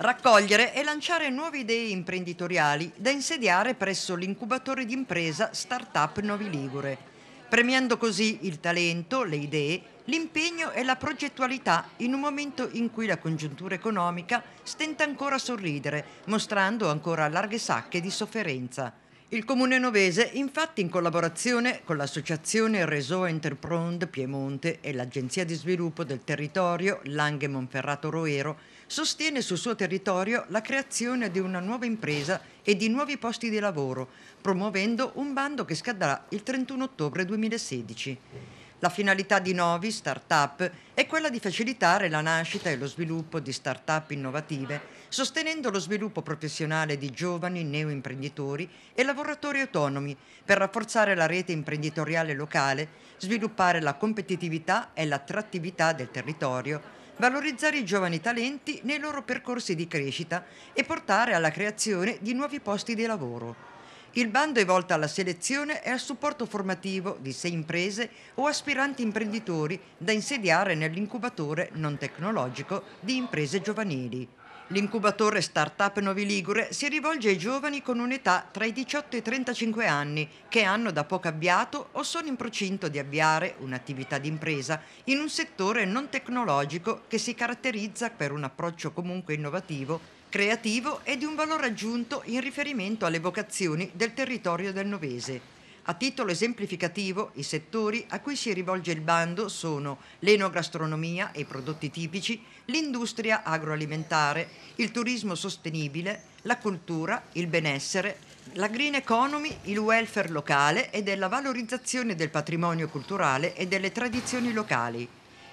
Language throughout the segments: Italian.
raccogliere e lanciare nuove idee imprenditoriali da insediare presso l'incubatore d'impresa Startup Novi Ligure, premiando così il talento, le idee, l'impegno e la progettualità in un momento in cui la congiuntura economica stenta ancora a sorridere, mostrando ancora larghe sacche di sofferenza. Il Comune Novese, infatti, in collaborazione con l'Associazione Réseau Interpronde Piemonte e l'Agenzia di Sviluppo del Territorio Langhe Monferrato Roero, sostiene sul suo territorio la creazione di una nuova impresa e di nuovi posti di lavoro, promuovendo un bando che scadrà il 31 ottobre 2016. La finalità di Novi, Startup, è quella di facilitare la nascita e lo sviluppo di startup innovative, sostenendo lo sviluppo professionale di giovani neoimprenditori e lavoratori autonomi per rafforzare la rete imprenditoriale locale, sviluppare la competitività e l'attrattività del territorio, valorizzare i giovani talenti nei loro percorsi di crescita e portare alla creazione di nuovi posti di lavoro. Il bando è volto alla selezione e al supporto formativo di sei imprese o aspiranti imprenditori da insediare nell'incubatore non tecnologico di imprese giovanili. L'incubatore Startup Novi Ligure si rivolge ai giovani con un'età tra i 18 e i 35 anni che hanno da poco avviato o sono in procinto di avviare un'attività d'impresa in un settore non tecnologico che si caratterizza per un approccio comunque innovativo creativo e di un valore aggiunto in riferimento alle vocazioni del territorio del Novese. A titolo esemplificativo, i settori a cui si rivolge il bando sono l'enogastronomia e i prodotti tipici, l'industria agroalimentare, il turismo sostenibile, la cultura, il benessere, la green economy, il welfare locale e della valorizzazione del patrimonio culturale e delle tradizioni locali.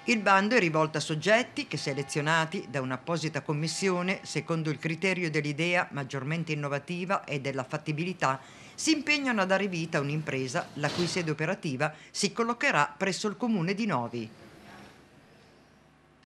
Il bando è rivolto a soggetti che selezionati da un'apposita commissione, secondo il criterio dell'idea maggiormente innovativa e della fattibilità, si impegnano a dare vita a un'impresa la cui sede operativa si collocherà presso il comune di Novi.